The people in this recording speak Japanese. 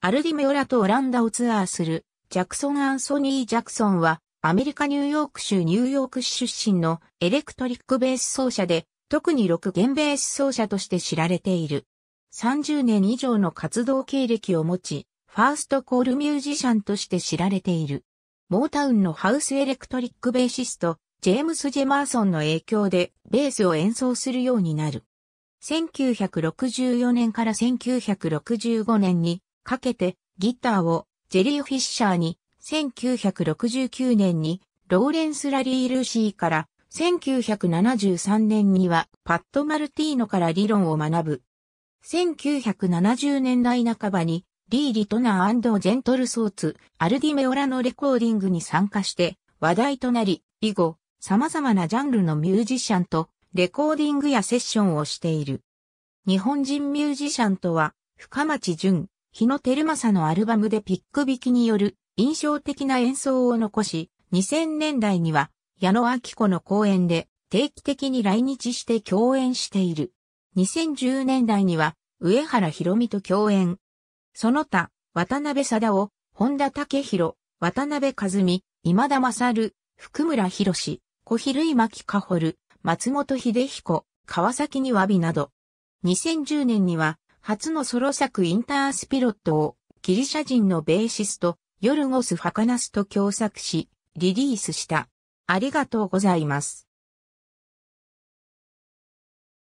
アルディメオラとオランダをツアーするジャクソン・アンソニー・ジャクソンはアメリカ・ニューヨーク州ニューヨーク市出身のエレクトリックベース奏者で特に6弦ベース奏者として知られている。30年以上の活動経歴を持ち、ファーストコールミュージシャンとして知られている。モータウンのハウスエレクトリックベーシスト、ジェームス・ジェマーソンの影響でベースを演奏するようになる。1964年から1965年にかけてギターをジェリー・フィッシャーに1969年にローレンス・ラリー・ルーシーから1973年にはパット・マルティーノから理論を学ぶ。1970年代半ばにリー・リトナージェントル・ソーツ、アルディ・メオラのレコーディングに参加して話題となり、以後、様々なジャンルのミュージシャンとレコーディングやセッションをしている。日本人ミュージシャンとは、深町淳、日野照正のアルバムでピック弾きによる印象的な演奏を残し、2000年代には矢野明子の公演で定期的に来日して共演している。2010年代には上原博美と共演。その他、渡辺貞夫、本田武宏、渡辺和美、今田勝、福村博士、小比類巻かほる、松本秀彦、川崎にわびなど。2010年には、初のソロ作インタースピロットをギリシャ人のベーシスト、ヨルゴス・ファカナスと共作し、リリースした。ありがとうございます。